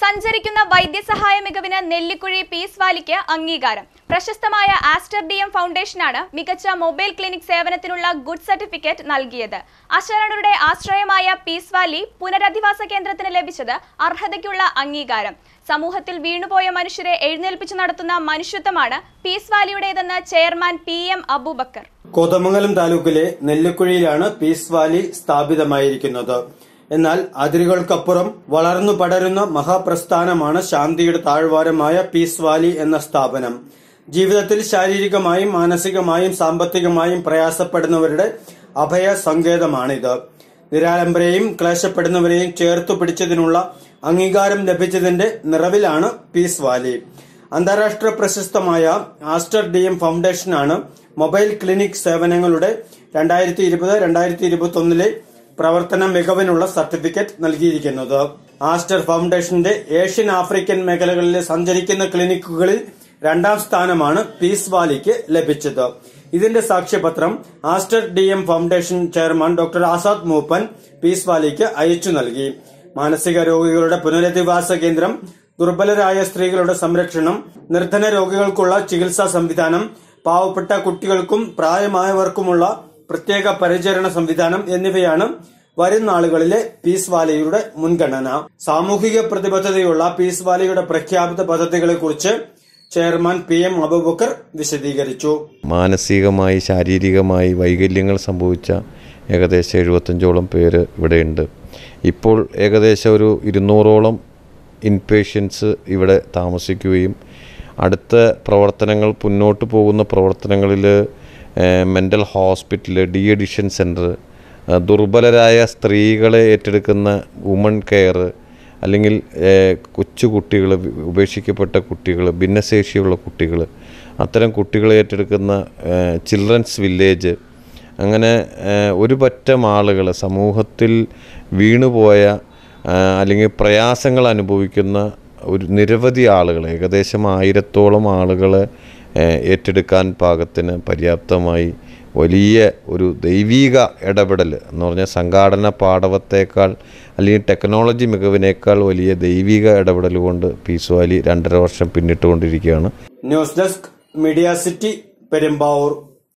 സഞ്ചരിക്കുന്ന വൈദ്യസഹായ മികവിന് നെല്ലിക്കുഴി പീസ് വാലിക്ക് അംഗീകാരം പ്രശസ്തമായ ആസ്റ്റർ ഡി എം ഫൗണ്ടേഷനാണ് മികച്ച മൊബൈൽ ക്ലിനിക് സേവനത്തിനുള്ള ഗുഡ് സർട്ടിഫിക്കറ്റ് നൽകിയത് അശരണരുടെ ആശ്രയമായ പീസ് വാലി പുനരധിവാസ കേന്ദ്രത്തിന് ലഭിച്ചത് അർഹതയ്ക്കുള്ള അംഗീകാരം സമൂഹത്തിൽ വീണുപോയ മനുഷ്യരെ എഴുന്നേൽപ്പിച്ചു നടത്തുന്ന മനുഷ്യത്വമാണ് പീസ് വാലിയുടേതെന്ന് chairman P M Abubakar Kothamangalam താലൂക്കിലെ നെല്ലിക്കുഴിയിലാണ് പീസ് വാലി സ്ഥാപിതമായിരിക്കുന്നത് എന്നാൽ അതിരുകൾക്കപ്പുറം വളർന്നു പടരുന്ന മഹാപ്രസ്ഥാനമാണ് ശാന്തിയുടെ താഴ്വാരമായ പീസ് വാലി എന്ന സ്ഥാപനം ജീവിതത്തിൽ ശാരീരികമായും മാനസികമായും സാമ്പത്തികമായും പ്രയാസപ്പെടുന്നവരുടെ അഭയ സങ്കേതമാണിത് നിരാലംബരെയും ക്ലേശപ്പെടുന്നവരെയും ചേർത്തു പിടിച്ചതിനുള്ള അംഗീകാരം ലഭിച്ചതിന്റെ നിറവിലാണ് പീസ് വാലി അന്താരാഷ്ട്ര പ്രശസ്തമായ ആസ്റ്റർ ഡി എം ഫൗണ്ടേഷനാണ് മൊബൈൽ ക്ലിനിക് സേവനങ്ങളുടെ രണ്ടായിരത്തി ഇരുപത് രണ്ടായിരത്തി ഇരുപത്തി ഒന്നിലെ പ്രവർത്തന മികവിനുള്ള സർട്ടിഫിക്കറ്റ് നൽകിയിരിക്കുന്നത് ആസ്റ്റർ ഫൗണ്ടേഷന്റെ ഏഷ്യൻ ആഫ്രിക്കൻ മേഖലകളിൽ സഞ്ചരിക്കുന്ന ക്ലിനിക്കുകളിൽ രണ്ടാം സ്ഥാനമാണ് പീസ് വാലിക്ക് ലഭിച്ചത് ഇതിന്റെ സാക്ഷ്യപത്രം Aster D M foundation chairman doctor Azad Moopen peace വാലിക്ക് അയച്ചു നൽകി മാനസിക രോഗികളുടെ പുനരധിവാസ കേന്ദ്രം ദുർബലരായ സ്ത്രീകളുടെ സംരക്ഷണം നിർധന രോഗികൾക്കുള്ള ചികിത്സാ സംവിധാനം പാവപ്പെട്ട കുട്ടികൾക്കും പ്രായമായവർക്കുമുള്ള പ്രത്യേക പരിചരണ സംവിധാനം എന്നിവയാണ് വരും നാളുകളിലെ പീസ് വാലയുടെ മുൻഗണന സാമൂഹിക പ്രതിബദ്ധതയുള്ള പീസ് വാലയുടെ പ്രഖ്യാപിത പദ്ധതികളെ കുറിച്ച് ചെയർമാൻ പി എം അബുബക്കർ വിശദീകരിച്ചു മാനസികമായി ശാരീരികമായി വൈകല്യങ്ങൾ സംഭവിച്ച ഏകദേശം എഴുപത്തഞ്ചോളം പേര് ഇവിടെയുണ്ട് ഇപ്പോൾ ഏകദേശം ഒരു ഇരുന്നൂറോളം ഇൻപേഷ്യൻസ് ഇവിടെ താമസിക്കുകയും അടുത്ത പ്രവർത്തനങ്ങൾ മുന്നോട്ട് പോകുന്ന പ്രവർത്തനങ്ങളിൽ mental hospital de addiction centre ദുർബലരായ സ്ത്രീകളെ ഏറ്റെടുക്കുന്ന വുമൺ കെയർ അല്ലെങ്കിൽ കൊച്ചുകുട്ടികൾ ഉപേക്ഷിക്കപ്പെട്ട കുട്ടികൾ ഭിന്നശേഷിയുള്ള കുട്ടികൾ അത്തരം കുട്ടികളെ ഏറ്റെടുക്കുന്ന ചിൽഡ്രൻസ് വില്ലേജ് അങ്ങനെ ഒരു പറ്റം ആളുകൾ സമൂഹത്തിൽ വീണുപോയ അല്ലെങ്കിൽ പ്രയാസങ്ങൾ അനുഭവിക്കുന്ന ഒരു നിരവധി ആളുകൾ ഏകദേശം ആയിരത്തോളം ആളുകളെ ഏറ്റെടുക്കാൻ പാകത്തിന് പര്യാപ്തമായി വലിയ ഒരു ദൈവീക ഇടപെടൽ എന്ന് പറഞ്ഞാൽ സംഘാടന പാടവത്തേക്കാൾ അല്ലെങ്കിൽ ടെക്നോളജി മികവിനേക്കാൾ വലിയ ദൈവിക ഇടപെടൽ കൊണ്ട് പീസ് വാലി രണ്ടര വർഷം പിന്നിട്ടുകൊണ്ടിരിക്കുകയാണ് news desk media city Perumbavoor